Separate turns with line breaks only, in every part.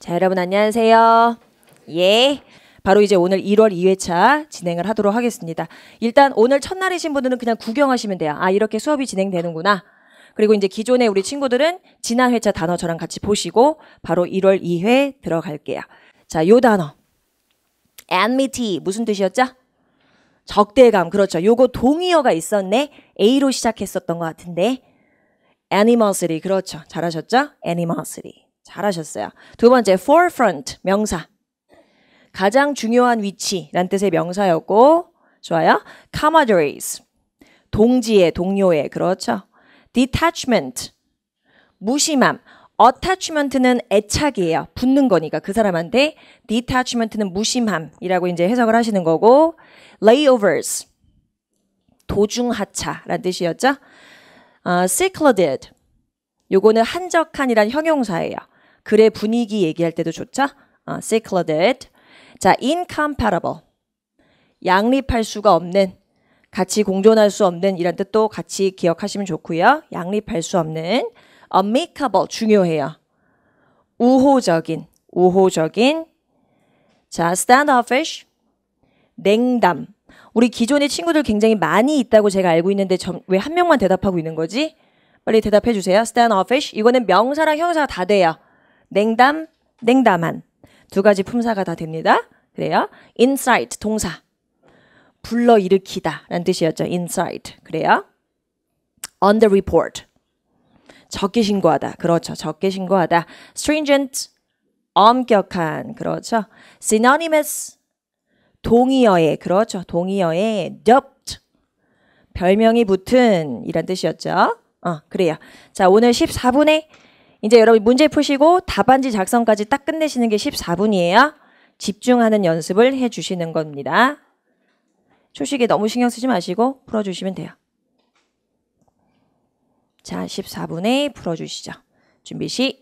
자, 여러분 안녕하세요. 예. 바로 이제 오늘 1월 2회차 진행을 하도록 하겠습니다. 일단 오늘 첫날이신 분들은 그냥 구경하시면 돼요. 아, 이렇게 수업이 진행되는구나. 그리고 이제 기존에 우리 친구들은 지난 회차 단어 저랑 같이 보시고 바로 1월 2회 들어갈게요. 자, 요 단어. enmity 무슨 뜻이었죠? 적대감. 그렇죠. 요거 동의어가 있었네. A로 시작했었던 것 같은데. animosity. 그렇죠. 잘하셨죠? animosity. 잘하셨어요. 두 번째 forefront 명사. 가장 중요한 위치란 뜻의 명사였고 좋아요. camaraderies 동지의 동료의 그렇죠. detachment 무심함 attachment는 애착이에요. 붙는 거니까 그 사람한테 detachment는 무심함이라고 이제 해석을 하시는 거고 layovers 도중하차란 뜻이었죠. 어, cycled d 요거는 한적한이란 형용사예요. 글의 분위기 얘기할 때도 좋죠. 어, cycled. It. 자, incomparable. 양립할 수가 없는, 같이 공존할 수 없는 이런 뜻도 같이 기억하시면 좋고요. 양립할 수 없는, amicable 중요해요. 우호적인, 우호적인. 자, standoffish. 냉담. 우리 기존의 친구들 굉장히 많이 있다고 제가 알고 있는데 왜 한 명만 대답하고 있는 거지? 빨리 대답해 주세요. standoffish. 이거는 명사랑 형사가 다 돼요. 냉담, 냉담한 두 가지 품사가 다 됩니다. 그래요? i n c i t 동사 불러 일으키다라는 뜻이었죠. i n c i t 그래요? o n t h e r e p o r t 적게 신고하다. 그렇죠. 적게 신고하다. stringent 엄격한 그렇죠. synonymous 동의어에 그렇죠. 동의어에 dubbed 별명이 붙은 이란 뜻이었죠. 어, 그래요. 자, 오늘 14분의 이제 여러분 문제 푸시고 답안지 작성까지 딱 끝내시는 게 14분이에요. 집중하는 연습을 해 주시는 겁니다. 초식에 너무 신경 쓰지 마시고 풀어주시면 돼요. 자, 14분에 풀어주시죠. 준비 시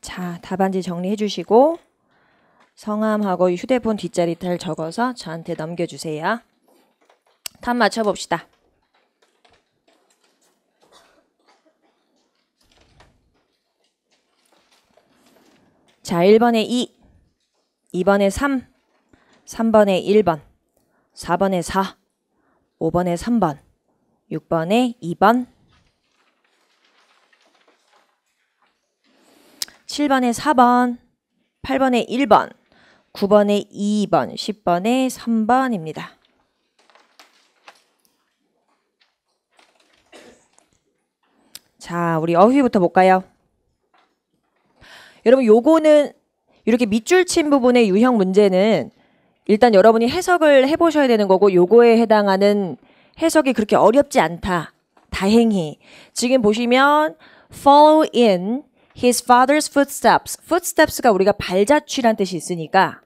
자, 답안지 정리해 주시고 성함하고 휴대폰 뒷자리 탈 적어서 저한테 넘겨주세요. 답 맞춰봅시다. 자, 1번에 2, 2번에 3, 3번에 1번, 4번에 4, 5번에 3번, 6번에 2번, 7번에 4번, 8번에 1번, 9번에 2번, 10번에 3번입니다. 자, 우리 어휘부터 볼까요? 여러분 요거는 이렇게 밑줄 친 부분의 유형 문제는 일단 여러분이 해석을 해보셔야 되는 거고 요거에 해당하는 해석이 그렇게 어렵지 않다. 다행히 지금 보시면 follow in his father's footsteps. footsteps가 우리가 발자취란 뜻이 있으니까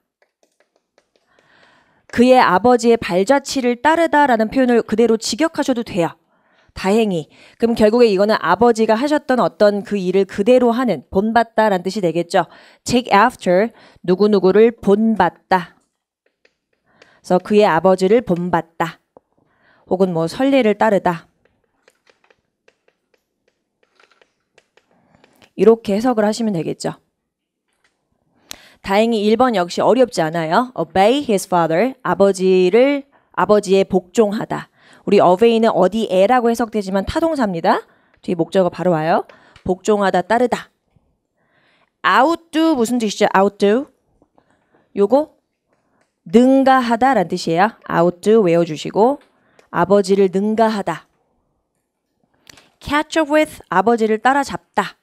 그의 아버지의 발자취를 따르다라는 표현을 그대로 직역하셔도 돼요. 다행히. 그럼 결국에 이거는 아버지가 하셨던 어떤 그 일을 그대로 하는, 본받다라는 뜻이 되겠죠. take after, 누구누구를 본받다. 그래서 그의 아버지를 본받다. 혹은 뭐설례를 따르다. 이렇게 해석을 하시면 되겠죠. 다행히 1번 역시 어렵지 않아요. obey his father. 아버지를 아버지의 복종하다. 우리 obey는 어디에라고 해석되지만 타동사입니다. 뒤에 목적어 바로 와요. 복종하다, 따르다. outdo 무슨 뜻이죠? outdo. 요거 능가하다 라는 뜻이에요. outdo 외워 주시고 아버지를 능가하다. catch up with 아버지를 따라잡다.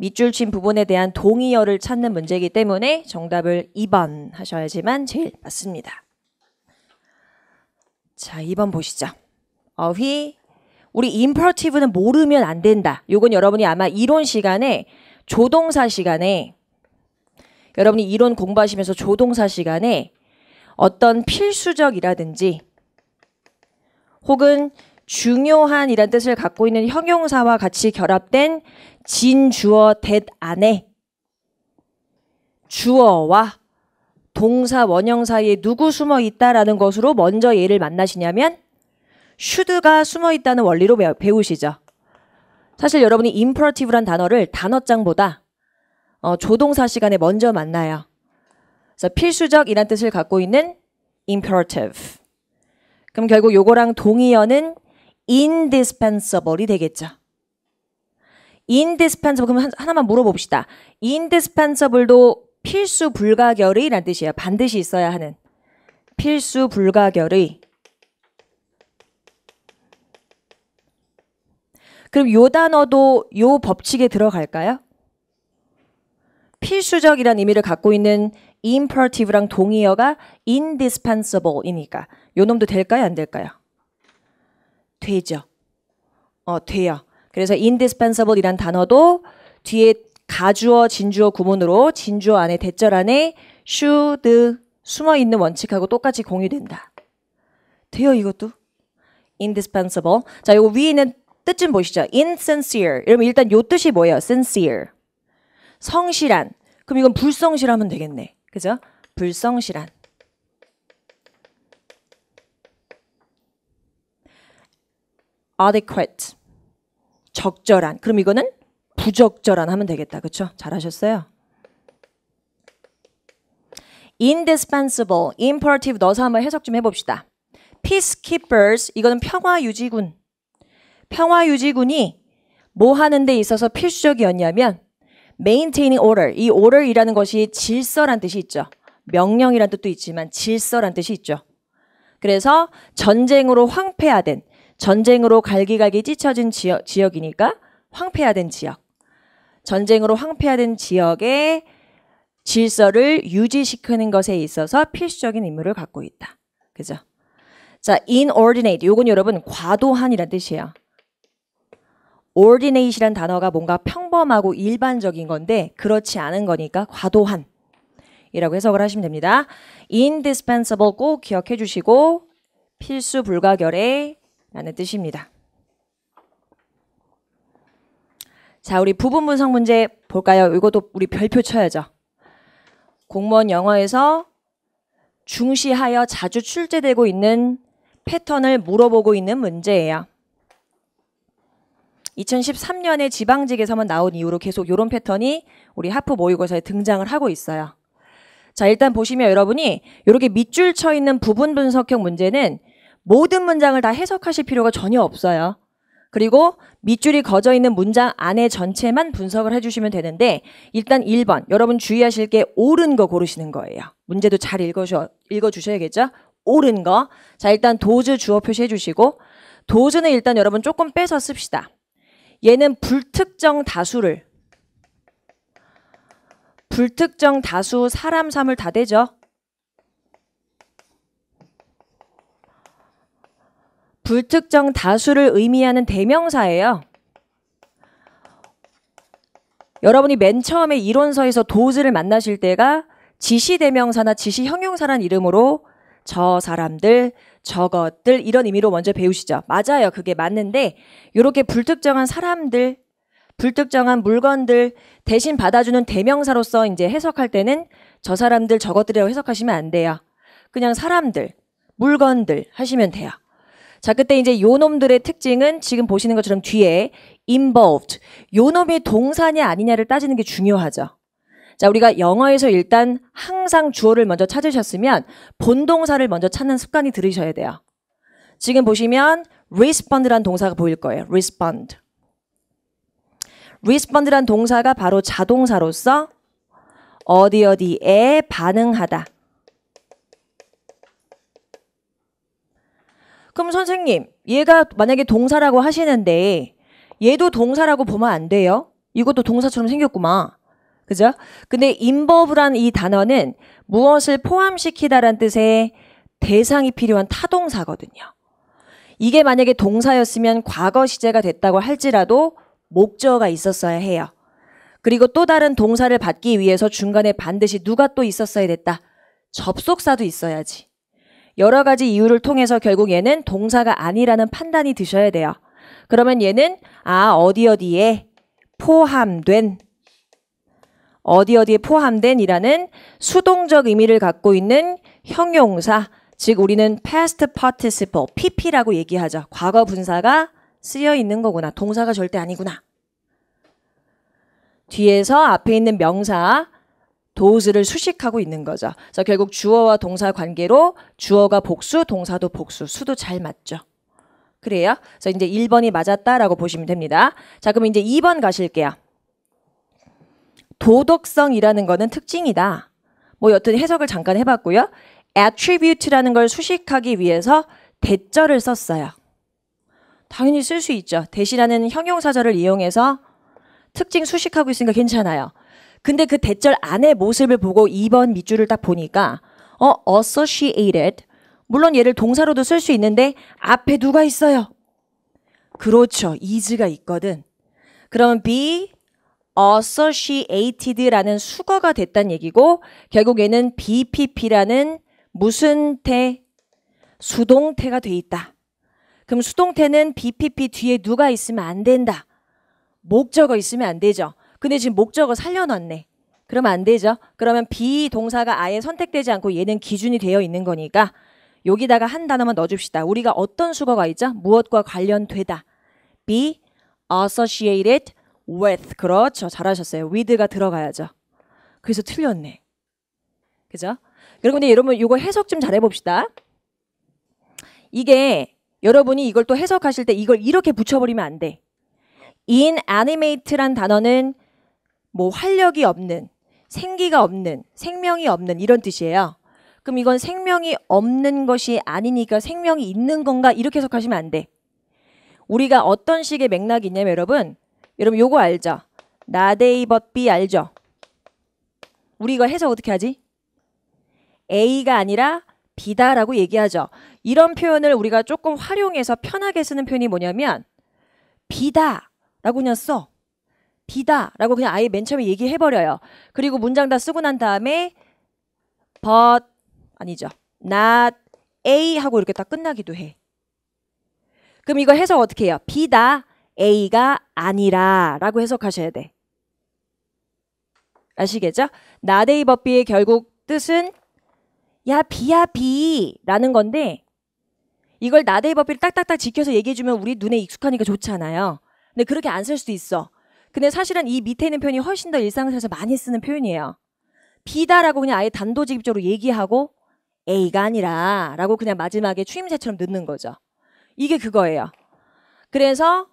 밑줄 친 부분에 대한 동의어를 찾는 문제이기 때문에 정답을 2번 하셔야지만 제일 맞습니다. 자, 2번 보시죠. 어휘. 우리 임퍼러티브는 모르면 안 된다. 이건 여러분이 아마 이론 시간에 조동사 시간에 여러분이 이론 공부하시면서 조동사 시간에 어떤 필수적이라든지 혹은 중요한이란 뜻을 갖고 있는 형용사와 같이 결합된 진 주어 대 안에 주어와 동사 원형 사이에 누구 숨어 있다라는 것으로 먼저 예를 만나시냐면 슈드가 숨어 있다는 원리로 배우시죠. 사실 여러분이 임퍼러티브란 단어를 단어장보다 어, 조동사 시간에 먼저 만나요. 그래서 필수적이란 뜻을 갖고 있는 imperative. 그럼 결국 요거랑 동의어는 indispensable이 되겠죠. indispensable 그러면 하나만 물어봅시다. indispensable도 필수 불가결의란 뜻이에요. 반드시 있어야 하는 필수 불가결의. 그럼 요 단어도 요 법칙에 들어갈까요? 필수적이란 의미를 갖고 있는 imperative랑 동의어가 indispensable이니까 요 놈도 될까요? 안 될까요? 되죠. 어, 돼요. 그래서 indispensablei란 단어도 뒤에 가주어 진주어 구문으로 진주어 안에 대절 안에 should 숨어 있는 원칙하고 똑같이 공유된다. 돼요 이것도? indispensable. 자, 요거 위에 있는 뜻 좀 보시죠. insincere. 이러면 일단 요 뜻이 뭐예요? sincere. 성실한. 그럼 이건 불성실하면 되겠네. 그죠? 불성실한. adequate. 적절한. 그럼 이거는 부적절한 하면 되겠다. 그렇죠? 잘하셨어요. indispensable, imperative 넣어서 한번 해석 좀 해봅시다. peacekeepers 이거는 평화 유지군. 평화 유지군이 뭐 하는 데 있어서 필수적이었냐면 maintaining order. 이 order이라는 것이 질서란 뜻이 있죠. 명령이란 뜻도 있지만 질서란 뜻이 있죠. 그래서 전쟁으로 황폐화된 전쟁으로 갈기갈기 찢혀진 지역, 지역이니까 황폐화된 지역. 전쟁으로 황폐화된 지역의 질서를 유지시키는 것에 있어서 필수적인 임무를 갖고 있다. 그죠? 자, inordinate. 요건 여러분 과도한이란 뜻이에요. ordinate이란 단어가 뭔가 평범하고 일반적인 건데 그렇지 않은 거니까 과도한. 이라고 해석을 하시면 됩니다. indispensable 꼭 기억해 주시고 필수 불가결의 라는 뜻입니다. 자, 우리 부분 분석 문제 볼까요? 이것도 우리 별표 쳐야죠. 공무원 영어에서 중시하여 자주 출제되고 있는 패턴을 물어보고 있는 문제예요. 2013년에 지방직에서만 나온 이후로 계속 이런 패턴이 우리 하프 모의고사에 등장을 하고 있어요. 자, 일단 보시면 여러분이 이렇게 밑줄 쳐 있는 부분 분석형 문제는 모든 문장을 다 해석하실 필요가 전혀 없어요. 그리고 밑줄이 거져 있는 문장 안에 전체만 분석을 해주시면 되는데 일단 1번 여러분 주의하실 게 옳은 거 고르시는 거예요. 문제도 잘 읽어주, 읽어주셔야겠죠? 옳은 거. 자 일단 도즈 주어 표시해 주시고 도즈는 일단 여러분 조금 빼서 씁시다. 얘는 불특정 다수를 불특정 다수 사람 삼을 다 되죠. 불특정 다수를 의미하는 대명사예요. 여러분이 맨 처음에 이론서에서 도즈를 만나실 때가 지시대명사나 지시형용사란 이름으로 저 사람들, 저것들 이런 의미로 먼저 배우시죠. 맞아요. 그게 맞는데 이렇게 불특정한 사람들, 불특정한 물건들 대신 받아주는 대명사로서 이제 해석할 때는 저 사람들, 저것들이라고 해석하시면 안 돼요. 그냥 사람들, 물건들 하시면 돼요. 자, 그때 이제 요 놈들의 특징은 지금 보시는 것처럼 뒤에 involved. 요 놈이 동사냐 아니냐를 따지는 게 중요하죠. 자, 우리가 영어에서 일단 항상 주어를 먼저 찾으셨으면 본동사를 먼저 찾는 습관이 들으셔야 돼요. 지금 보시면 respond란 동사가 보일 거예요. respond. respond란 동사가 바로 자동사로서 어디 어디에 반응하다. 그럼 선생님, 얘가 만약에 동사라고 하시는데 얘도 동사라고 보면 안 돼요? 이것도 동사처럼 생겼구만. 그죠? 근데 인버브란 이 단어는 무엇을 포함시키다란 뜻의 대상이 필요한 타동사거든요. 이게 만약에 동사였으면 과거 시제가 됐다고 할지라도 목적어가 있었어야 해요. 그리고 또 다른 동사를 받기 위해서 중간에 반드시 누가 또 있었어야 됐다. 접속사도 있어야지. 여러 가지 이유를 통해서 결국 얘는 동사가 아니라는 판단이 드셔야 돼요. 그러면 얘는 아 어디 어디에 포함된 어디 어디에 포함된이라는 수동적 의미를 갖고 있는 형용사 즉 우리는 past participle pp라고 얘기하죠. 과거 분사가 쓰여 있는 거구나. 동사가 절대 아니구나. 뒤에서 앞에 있는 명사 도우즈를 수식하고 있는 거죠. 그래서 결국 주어와 동사 관계로 주어가 복수, 동사도 복수, 수도 잘 맞죠. 그래요? 그래서 이제 1번이 맞았다라고 보시면 됩니다. 자, 그럼 이제 2번 가실게요. 도덕성이라는 거는 특징이다. 뭐 여튼 해석을 잠깐 해봤고요. attribute라는 걸 수식하기 위해서 대절을 썼어요. 당연히 쓸 수 있죠. 대시라는 형용사절을 이용해서 특징 수식하고 있으니까 괜찮아요. 근데 그 대절 안의 모습을 보고 2번 밑줄을 딱 보니까 어 associated 물론 얘를 동사로도 쓸 수 있는데 앞에 누가 있어요? 그렇죠. is가 있거든. 그러면 be associated라는 수거가 됐단 얘기고 결국에는 BPP라는 무슨 태 수동태가 돼 있다. 그럼 수동태는 BPP 뒤에 누가 있으면 안 된다. 목적어 있으면 안 되죠. 근데 지금 목적을 살려놨네. 그러면 안 되죠. 그러면 비동사가 아예 선택되지 않고 얘는 기준이 되어 있는 거니까 여기다가 한 단어만 넣어줍시다. 우리가 어떤 수거가 있죠? 무엇과 관련되다. be associated with. 그렇죠. 잘하셨어요. with가 들어가야죠. 그래서 틀렸네. 그죠? 여러분, 여러분 이거 해석 좀잘 해봅시다. 이게 여러분이 이걸 또 해석하실 때 이걸 이렇게 붙여버리면 안 돼. inanimate란 단어는 뭐 활력이 없는, 생기가 없는, 생명이 없는 이런 뜻이에요. 그럼 이건 생명이 없는 것이 아니니까 생명이 있는 건가 이렇게 해석하시면 안 돼. 우리가 어떤 식의 맥락이 있냐면 여러분, 여러분 요거 알죠? 나데이버비 알죠? 우리 이거 해석 어떻게 하지? A가 아니라 B다라고 얘기하죠. 이런 표현을 우리가 조금 활용해서 편하게 쓰는 표현이 뭐냐면 B다라고 그냥 써. 비다라고 그냥 아예 맨 처음에 얘기해 버려요. 그리고 문장 다 쓰고 난 다음에 but 아니죠. not a 하고 이렇게 딱 끝나기도 해. 그럼 이거 해석 어떻게 해요? 비다 a가 아니라라고 해석하셔야 돼. 아시겠죠? not a but b의 결국 뜻은 야 비야 비라는 건데 이걸 나데이 법비를 딱딱딱 지켜서 얘기해주면 우리 눈에 익숙하니까 좋잖아요. 근데 그렇게 안 쓸 수도 있어. 근데 사실은 이 밑에 있는 표현이 훨씬 더 일상생활에서 많이 쓰는 표현이에요. 비다라고 그냥 아예 단도직입적으로 얘기하고 A가 아니라 라고 그냥 마지막에 추임새처럼 넣는 거죠. 이게 그거예요. 그래서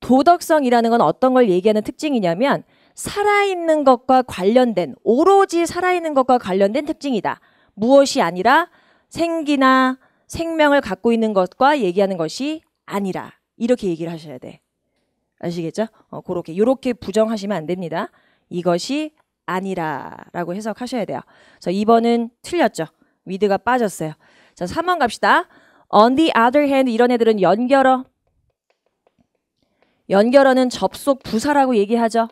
도덕성이라는 건 어떤 걸 얘기하는 특징이냐면 살아있는 것과 관련된 오로지 살아있는 것과 관련된 특징이다. 무엇이 아니라 생기나 생명을 갖고 있는 것과 얘기하는 것이 아니라 이렇게 얘기를 하셔야 돼. 아시겠죠? 어, 그렇게 요렇게 부정하시면 안 됩니다. 이것이 아니라라고 해석하셔야 돼요. 자, 2번은 틀렸죠. 위드가 빠졌어요. 자, 3번 갑시다. On the other hand 이런 애들은 연결어 연결어는 접속 부사라고 얘기하죠.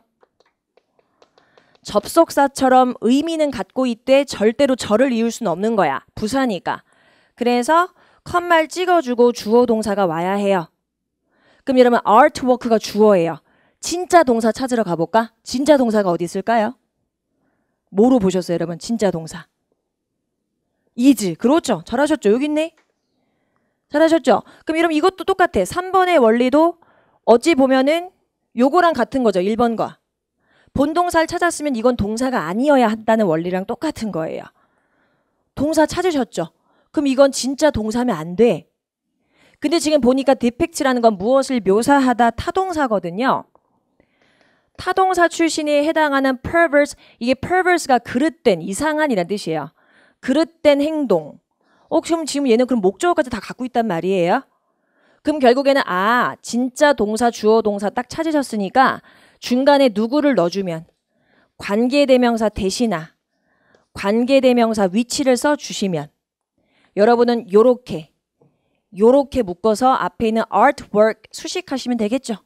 접속사처럼 의미는 갖고 있되 절대로 절을 이을 수는 없는 거야. 부사니까. 그래서 컷말 찍어주고 주어 동사가 와야 해요. 그럼 여러분 artwork가 주어예요. 진짜 동사 찾으러 가볼까? 진짜 동사가 어디 있을까요? 뭐로 보셨어요 여러분? 진짜 동사. is. 그렇죠. 잘하셨죠. 여기 있네. 잘하셨죠? 그럼 여러분 이것도 똑같아. 3번의 원리도 어찌 보면은 요거랑 같은 거죠. 1번과. 본동사를 찾았으면 이건 동사가 아니어야 한다는 원리랑 똑같은 거예요. 동사 찾으셨죠? 그럼 이건 진짜 동사면 안 돼. 근데 지금 보니까 디펙츠라는 건 무엇을 묘사하다 타동사거든요. 타동사 출신에 해당하는 perverse 이게 perverse가 그릇된 이상한이란 뜻이에요. 그릇된 행동. 어, 그럼 지금 얘는 그럼 목적어까지 다 갖고 있단 말이에요? 그럼 결국에는 아 진짜 동사 주어 동사 딱 찾으셨으니까 중간에 누구를 넣어주면 관계대명사 대신아 관계대명사 위치를 써주시면 여러분은 요렇게 요렇게 묶어서 앞에 있는 artwork 수식하시면 되겠죠.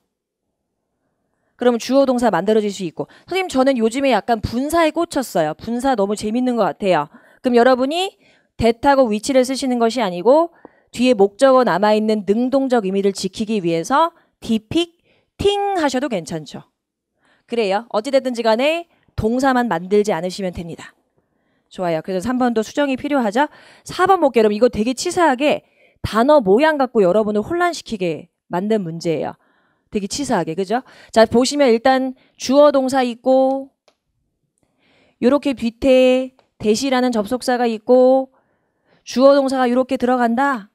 그러면 주어 동사 만들어질 수 있고 선생님 저는 요즘에 약간 분사에 꽂혔어요. 분사 너무 재밌는 것 같아요. 그럼 여러분이 대타고 위치를 쓰시는 것이 아니고 뒤에 목적어 남아있는 능동적 의미를 지키기 위해서 d p i 디픽팅 하셔도 괜찮죠. 그래요. 어찌됐든지 간에 동사만 만들지 않으시면 됩니다. 좋아요. 그래서 3번도 수정이 필요하죠. 4번 볼게요. 여러분 이거 되게 치사하게 단어 모양 갖고 여러분을 혼란시키게 만든 문제예요. 되게 치사하게 그죠? 자 보시면 일단 주어 동사 있고 요렇게 뒤태에 대시라는 접속사가 있고 주어 동사가 요렇게 들어간다.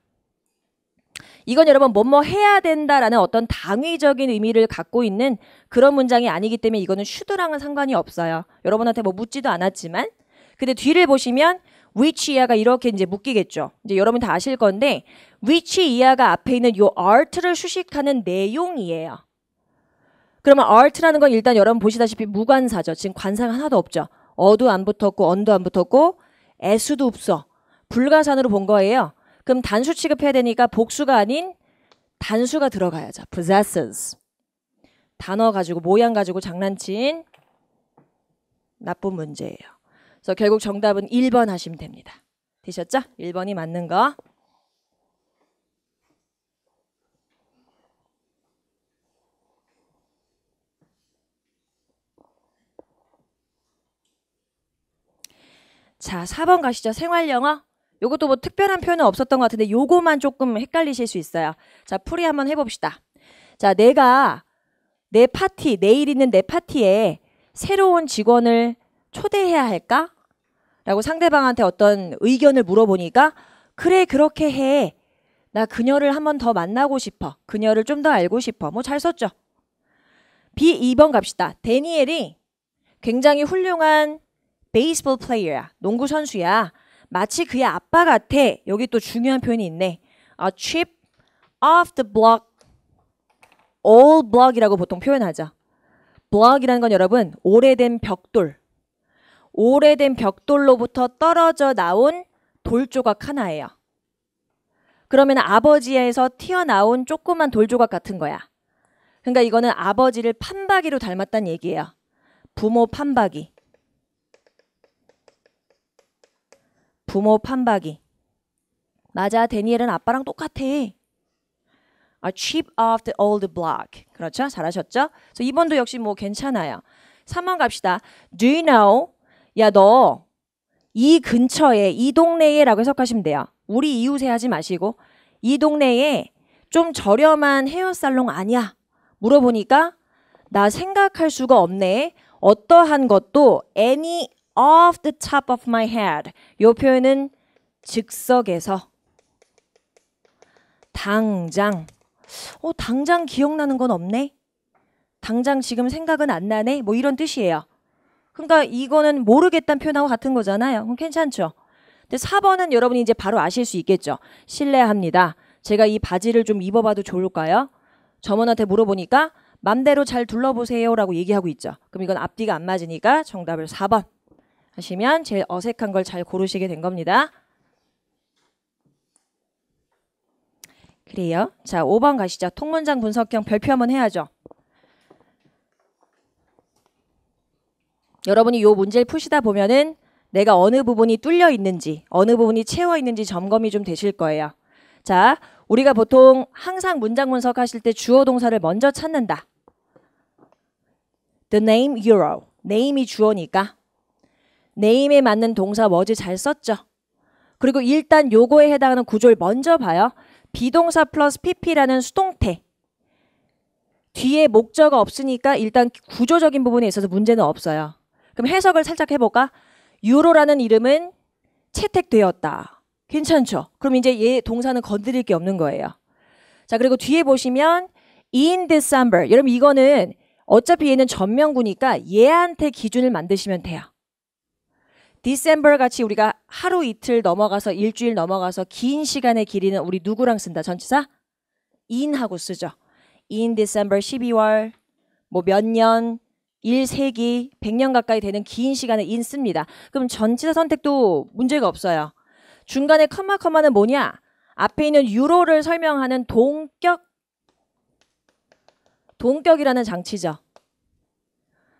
이건 여러분 뭐뭐 해야 된다라는 어떤 당위적인 의미를 갖고 있는 그런 문장이 아니기 때문에 이거는 슈드랑은 상관이 없어요. 여러분한테 뭐 묻지도 않았지만 근데 뒤를 보시면 which 이하가 이렇게 이제 묶이겠죠. 이제 여러분 다 아실 건데 which 이하가 앞에 있는 요 art를 수식하는 내용이에요. 그러면 art라는 건 일단 여러분 보시다시피 무관사죠. 지금 관상 하나도 없죠. 어도 안 붙었고 언도 안 붙었고 애수도 없어. 불가산으로 본 거예요. 그럼 단수 취급해야 되니까 복수가 아닌 단수가 들어가야죠. possesses. 단어 가지고 모양 가지고 장난친 나쁜 문제예요. 그래서 결국 정답은 1번 하시면 됩니다. 되셨죠? 1번이 맞는 거. 자, 4번 가시죠. 생활 영어. 요것도 뭐 특별한 표현은 없었던 것 같은데 요것만 조금 헷갈리실 수 있어요. 자, 풀이 한번 해봅시다. 자, 내가 내 파티, 내일 있는 내 파티에 새로운 직원을 초대해야 할까? 라고 상대방한테 어떤 의견을 물어보니까 그래 그렇게 해. 나 그녀를 한 번 더 만나고 싶어. 그녀를 좀 더 알고 싶어. 뭐 잘 썼죠. B 2번 갑시다. 데니엘이 굉장히 훌륭한 베이스볼 플레이어야. 농구 선수야. 마치 그의 아빠 같아. 여기 또 중요한 표현이 있네. A chip off the block. Old block이라고 보통 표현하죠. block이라는 건 여러분 오래된 벽돌, 오래된 벽돌로부터 떨어져 나온 돌조각 하나예요. 그러면 아버지에서 튀어나온 조그만 돌조각 같은 거야. 그러니까 이거는 아버지를 판박이로 닮았다는 얘기예요. 부모 판박이. 부모 판박이. 맞아, 데니엘은 아빠랑 똑같아. A chip of the old block. 그렇죠? 잘하셨죠? 그래서 2번도 역시 뭐 괜찮아요. 3번 갑시다. Do you know 야, 너 이 근처에, 이 동네에 라고 해석하시면 돼요. 우리 이웃에 하지 마시고, 이 동네에 좀 저렴한 헤어살롱 아니야? 물어보니까, 나 생각할 수가 없네. 어떠한 것도 any off the top of my head. 요 표현은 즉석에서 당장 어 당장 기억나는 건 없네. 당장 지금 생각은 안 나네. 뭐 이런 뜻이에요. 그러니까 이거는 모르겠다는 표현하고 같은 거잖아요. 그럼 괜찮죠. 근데 4번은 여러분이 이제 바로 아실 수 있겠죠. 실례합니다. 제가 이 바지를 좀 입어봐도 좋을까요? 점원한테 물어보니까 맘대로 잘 둘러보세요라고 얘기하고 있죠. 그럼 이건 앞뒤가 안 맞으니까 정답을 4번 하시면 제일 어색한 걸 잘 고르시게 된 겁니다. 그래요. 자, 5번 가시죠. 통문장 분석형 별표 한번 해야죠. 여러분이 요 문제를 푸시다 보면은 내가 어느 부분이 뚫려 있는지, 어느 부분이 채워 있는지 점검이 좀 되실 거예요. 자, 우리가 보통 항상 문장 분석하실 때 주어 동사를 먼저 찾는다. The name euro. n a 이 주어니까. 네임에 맞는 동사 워즈 잘 썼죠? 그리고 일단 요거에 해당하는 구조를 먼저 봐요. 비동사 플러스 pp라는 수동태. 뒤에 목적어 없으니까 일단 구조적인 부분에 있어서 문제는 없어요. 그럼 해석을 살짝 해볼까? 유로라는 이름은 채택되었다. 괜찮죠? 그럼 이제 얘 동사는 건드릴 게 없는 거예요. 자, 그리고 뒤에 보시면 in December. 여러분 이거는 어차피 얘는 전명구니까 얘한테 기준을 만드시면 돼요. December 같이 우리가 하루 이틀 넘어가서 일주일 넘어가서 긴 시간의 길이는 우리 누구랑 쓴다? 전치사? in 하고 쓰죠. in December 12월 뭐몇년 1세기 100년 가까이 되는 긴 시간을 인습니다 그럼 전치사 선택도 문제가 없어요. 중간에 컴마컴마는 뭐냐? 앞에 있는 유로를 설명하는 동격 동격이라는 장치죠.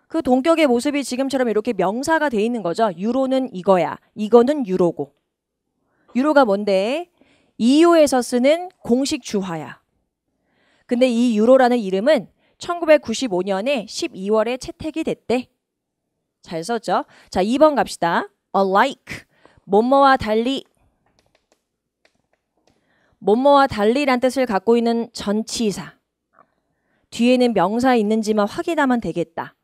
그 동격의 모습이 지금처럼 이렇게 명사가 돼 있는 거죠. 유로는 이거야. 이거는 유로고. 유로가 뭔데? EU에서 쓰는 공식 주화야. 근데 이 유로라는 이름은 1995년에 12월에 채택이 됐대. 잘 썼죠? 자, 2번 갑시다. alike. 뭐뭐와 달리. 뭐뭐와 달리란 뜻을 갖고 있는 전치사. 뒤에는 명사 있는지만 확인하면 되겠다.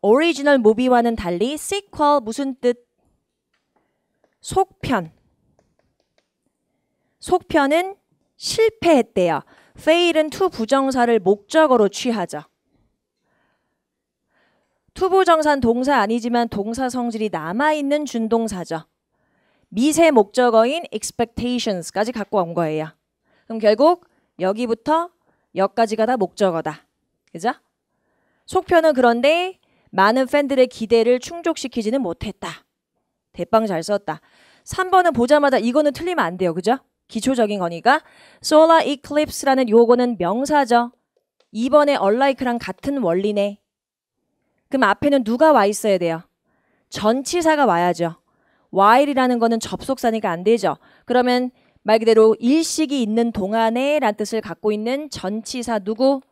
오리지널 무비와는 달리 sequel 무슨 뜻? 속편. 속편은 실패했대요. 페 a i l 은 t 부정사를 목적으로 취하죠. 투 부정사는 동사 아니지만 동사 성질이 남아있는 준동사죠. 미세 목적어인 expectations까지 갖고 온 거예요. 그럼 결국 여기부터 여기까지가 다 목적어다. 그죠? 속편은 그런데 많은 팬들의 기대를 충족시키지는 못했다. 대빵 잘 썼다. 3번은 보자마자 이거는 틀리면 안 돼요. 그죠? 기초적인 거니까 solar eclipse라는 요거는 명사죠. 이번에 unlike랑 같은 원리네. 그럼 앞에는 누가 와 있어야 돼요? 전치사가 와야죠. while이라는 거는 접속사니까 안 되죠. 그러면 말 그대로 일식이 있는 동안에 라는 뜻을 갖고 있는 전치사 누구?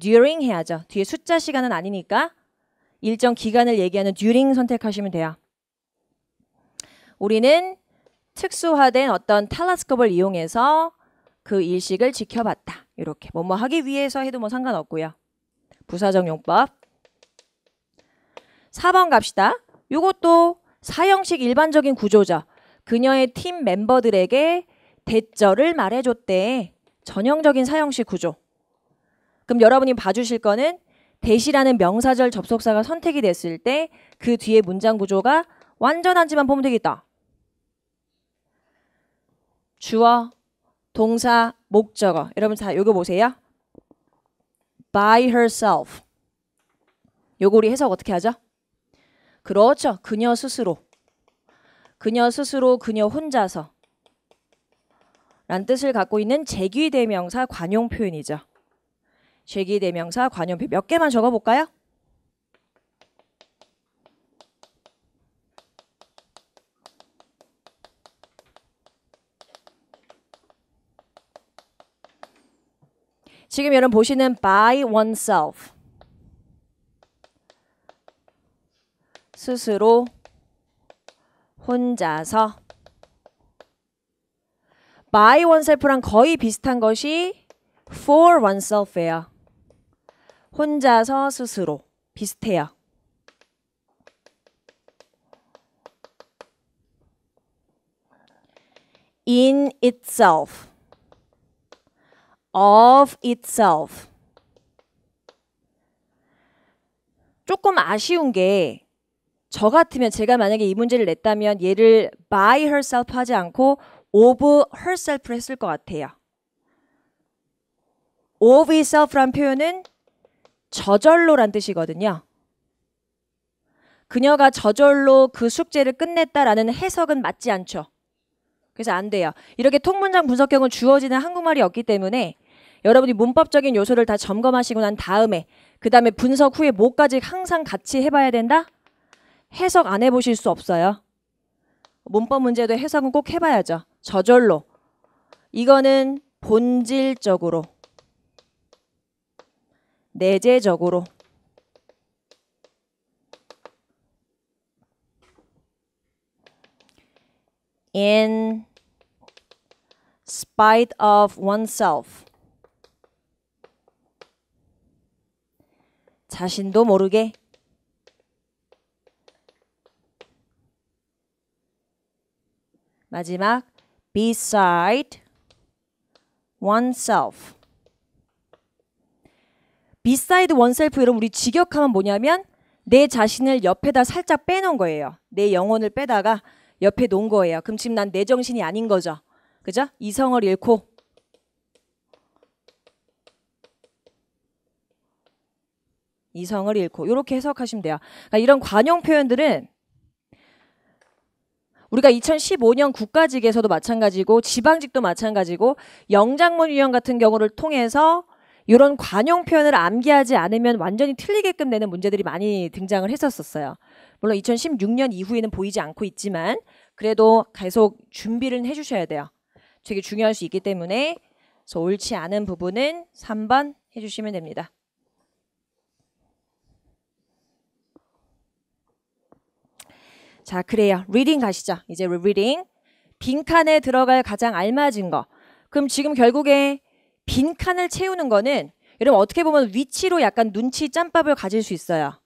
during 해야죠. 뒤에 숫자 시간은 아니니까 일정 기간을 얘기하는 during 선택하시면 돼요. 우리는 특수화된 어떤 텔레스컵을 이용해서 그 일식을 지켜봤다. 이렇게 뭐뭐 뭐 하기 위해서 해도 뭐 상관없고요. 부사적용법 4번 갑시다. 이것도 사형식 일반적인 구조죠. 그녀의 팀 멤버들에게 대절을 말해줬대. 전형적인 사형식 구조. 그럼 여러분이 봐주실 거는 대시라는 명사절 접속사가 선택이 됐을 때 그 뒤에 문장 구조가 완전한지만 보면 되겠다. 주어, 동사, 목적어. 여러분 다 요거 보세요. by herself. 요거 우리 해석 어떻게 하죠? 그렇죠. 그녀 스스로. 그녀 스스로 그녀 혼자서 란 뜻을 갖고 있는 제기대명사 관용 표현이죠. 제기대명사 관용 표현 몇 개만 적어볼까요? 지금 여러분 보시는 by oneself 스스로 혼자서 by oneself랑 거의 비슷한 것이 for oneself예요. 혼자서 스스로 비슷해요. in itself of itself. 조금 아쉬운 게 저 같으면 제가 만약에 이 문제를 냈다면 얘를 by herself 하지 않고 of herself 했을 것 같아요. of itself란 표현은 저절로란 뜻이거든요. 그녀가 저절로 그 숙제를 끝냈다라는 해석은 맞지 않죠. 그래서 안 돼요. 이렇게 통문장 분석형은 주어지는 한국말이 없기 때문에 여러분이 문법적인 요소를 다 점검하시고 난 다음에 그 다음에 분석 후에 뭐까지 항상 같이 해봐야 된다? 해석 안 해보실 수 없어요. 문법 문제도 해석은 꼭 해봐야죠. 저절로. 이거는 본질적으로, 내재적으로, in spite of oneself. 자신도 모르게 마지막 beside oneself beside oneself 이런 우리 직역하면 뭐냐면 내 자신을 옆에다 살짝 빼놓은 거예요. 내 영혼을 빼다가 옆에 놓은 거예요. 그럼 지금 난내 정신이 아닌 거죠. 그죠? 이성을 잃고 이성을 잃고 이렇게 해석하시면 돼요. 그러니까 이런 관용 표현들은 우리가 2015년 국가직에서도 마찬가지고 지방직도 마찬가지고 영장문 유형 같은 경우를 통해서 이런 관용 표현을 암기하지 않으면 완전히 틀리게끔 되는 문제들이 많이 등장을 했었었어요. 물론 2016년 이후에는 보이지 않고 있지만 그래도 계속 준비를 해주셔야 돼요. 되게 중요할 수 있기 때문에 그래서 옳지 않은 부분은 3번 해주시면 됩니다. 자, 그래요. 리딩 가시죠. 이제 리딩. 빈칸에 들어갈 가장 알맞은 거. 그럼 지금 결국에 빈칸을 채우는 거는 여러분 어떻게 보면 위치로 약간 눈치 짬밥을 가질 수 있어요.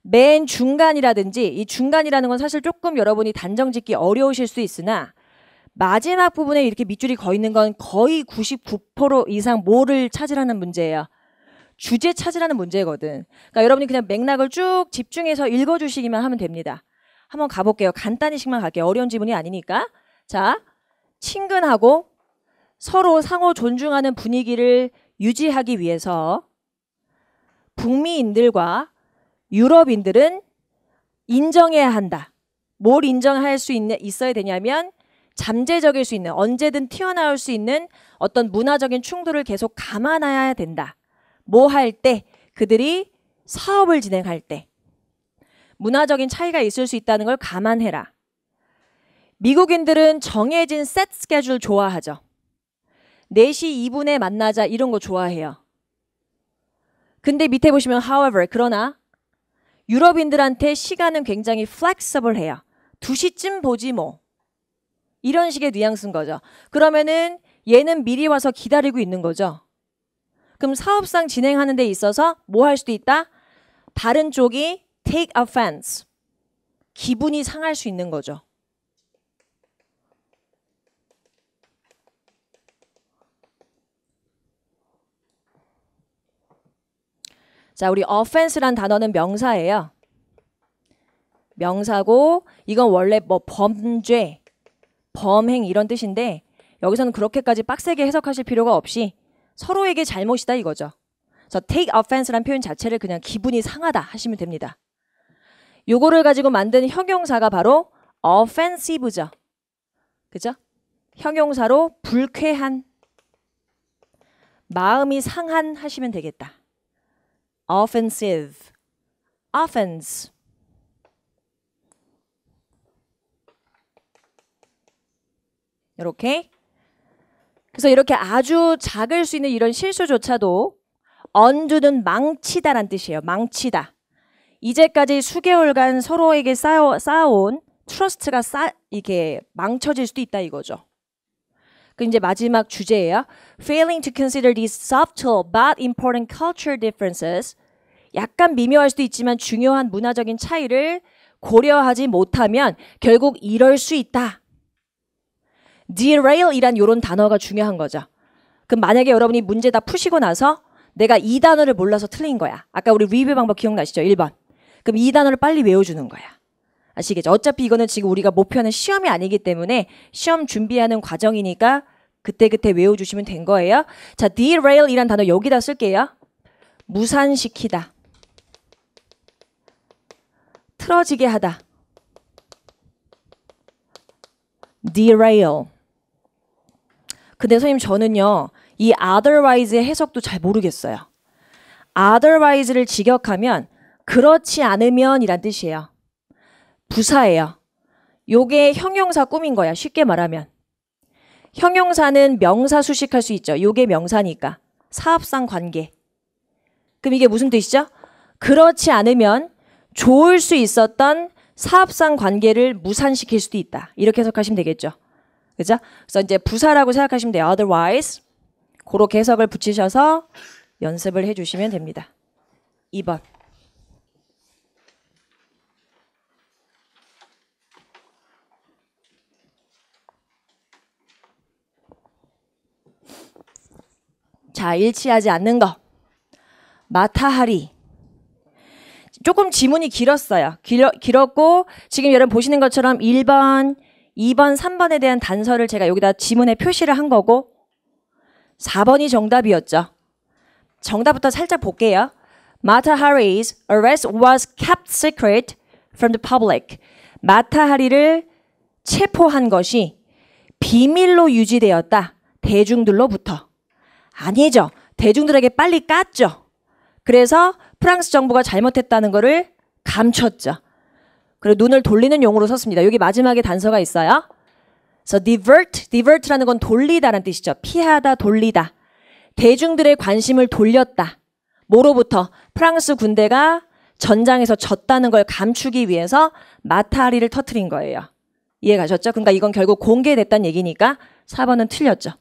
맨 중간이라든지 이 중간이라는 건 사실 조금 여러분이 단정 짓기 어려우실 수 있으나 마지막 부분에 이렇게 밑줄이 거 있는 건 거의 99% 이상 뭐를 찾으라는 문제예요. 주제 찾으라는 문제거든. 그러니까 여러분이 그냥 맥락을 쭉 집중해서 읽어주시기만 하면 됩니다. 한번 가볼게요. 간단히씩만 갈게요. 어려운 질문이 아니니까. 자, 친근하고 서로 상호 존중하는 분위기를 유지하기 위해서 북미인들과 유럽인들은 인정해야 한다. 뭘 인정할 수 있 있어야 되냐면 잠재적일 수 있는 언제든 튀어나올 수 있는 어떤 문화적인 충돌을 계속 감안해야 된다. 뭐 할 때, 그들이 사업을 진행할 때, 문화적인 차이가 있을 수 있다는 걸 감안해라. 미국인들은 정해진 셋 스케줄 좋아하죠. 4시 2분에 만나자 이런 거 좋아해요. 근데 밑에 보시면 however 그러나 유럽인들한테 시간은 굉장히 플렉서블해요. 2시쯤 보지 뭐. 이런 식의 뉘앙스인 거죠. 그러면은 얘는 미리 와서 기다리고 있는 거죠. 그럼 사업상 진행하는 데 있어서 뭐 할 수도 있다? 다른 쪽이 take offense. 기분이 상할 수 있는 거죠. 자, 우리 offense란 단어는 명사예요. 명사고 이건 원래 뭐 범죄, 범행 이런 뜻인데 여기서는 그렇게까지 빡세게 해석하실 필요가 없이 서로에게 잘못이다 이거죠. 그래서 take offense란 표현 자체를 그냥 기분이 상하다 하시면 됩니다. 요거를 가지고 만든 형용사가 바로 offensive죠. 그죠? 형용사로 불쾌한 마음이 상한 하시면 되겠다. offensive offense 이렇게 그래서 이렇게 아주 작을 수 있는 이런 실수조차도 언두는 망치다란 뜻이에요. 망치다. 이제까지 수개월간 서로에게 쌓여, 쌓아온 트러스트가 쌓 이게 망쳐질 수도 있다 이거죠. 그 이제 마지막 주제예요. Failing to consider these subtle but important culture differences. 약간 미묘할 수도 있지만 중요한 문화적인 차이를 고려하지 못하면 결국 이럴 수 있다. derail이란 요런 단어가 중요한 거죠. 그럼 만약에 여러분이 문제 다 푸시고 나서 내가 이 단어를 몰라서 틀린 거야. 아까 우리 리뷰 방법 기억나시죠? 1번. 그럼 이 단어를 빨리 외워주는 거야. 아시겠죠? 어차피 이거는 지금 우리가 목표하는 시험이 아니기 때문에 시험 준비하는 과정이니까 그때그때 외워주시면 된 거예요. 자, derail 이란 단어 여기다 쓸게요. 무산시키다. 틀어지게 하다. derail. 근데 선생님 저는요. 이 otherwise의 해석도 잘 모르겠어요. otherwise를 직역하면 그렇지 않으면이란 뜻이에요. 부사예요. 요게 형용사 꿈인 거야. 쉽게 말하면. 형용사는 명사 수식할 수 있죠. 요게 명사니까. 사업상 관계. 그럼 이게 무슨 뜻이죠? 그렇지 않으면 좋을 수 있었던 사업상 관계를 무산시킬 수도 있다. 이렇게 해석하시면 되겠죠. 그죠? 그래서 이제 부사라고 생각하시면 돼요. otherwise. 그렇게 해석을 붙이셔서 연습을 해주시면 됩니다. 2번. 자, 일치하지 않는 것. 마타하리. 조금 지문이 길었어요. 길어, 길었고 지금 여러분 보시는 것처럼 1번, 2번, 3번에 대한 단서를 제가 여기다 지문에 표시를 한 거고 4번이 정답이었죠. 정답부터 살짝 볼게요. Mata Hari's arrest was kept secret from the public. 마타 하리를 체포한 것이 비밀로 유지되었다. 대중들로부터. 아니죠. 대중들에게 빨리 깠죠. 그래서 프랑스 정부가 잘못했다는 거를 감췄죠. 그리고 눈을 돌리는 용으로 썼습니다. 여기 마지막에 단서가 있어요. 그래서 divert, divert라는 건 돌리다라는 뜻이죠. 피하다, 돌리다. 대중들의 관심을 돌렸다. 뭐로부터 프랑스 군대가 전장에서 졌다는 걸 감추기 위해서 마타리를 터트린 거예요. 이해 가셨죠? 그러니까 이건 결국 공개됐다는 얘기니까 4번은 틀렸죠.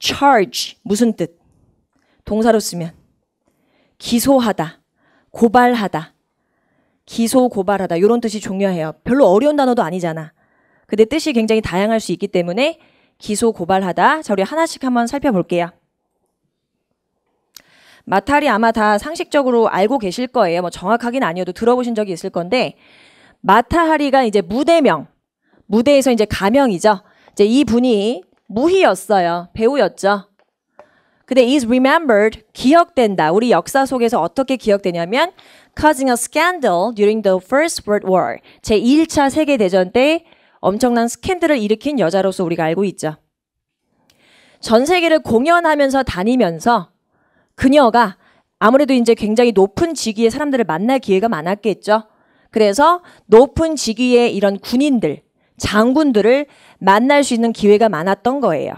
charge 무슨 뜻? 동사로 쓰면 기소하다, 고발하다, 기소 고발하다 이런 뜻이 중요해요. 별로 어려운 단어도 아니잖아. 근데 뜻이 굉장히 다양할 수 있기 때문에 기소 고발하다. 자 우리 하나씩 한번 살펴볼게요. 마탈이 아마 다 상식적으로 알고 계실 거예요. 뭐 정확하긴 아니어도 들어보신 적이 있을 건데 마타하리가 이제 무대명, 무대에서 이제 가명이죠. 이제 이 분이 무희였어요. 배우였죠. 근데 is remembered 기억된다. 우리 역사 속에서 어떻게 기억되냐면 causing a scandal during the First World War. 제1차 세계 대전 때 엄청난 스캔들을 일으킨 여자로서 우리가 알고 있죠. 전 세계를 공연하면서 다니면서 그녀가 아무래도 이제 굉장히 높은 직위의 사람들을 만날 기회가 많았겠죠. 그래서 높은 직위의 이런 군인들, 장군들을 만날 수 있는 기회가 많았던 거예요.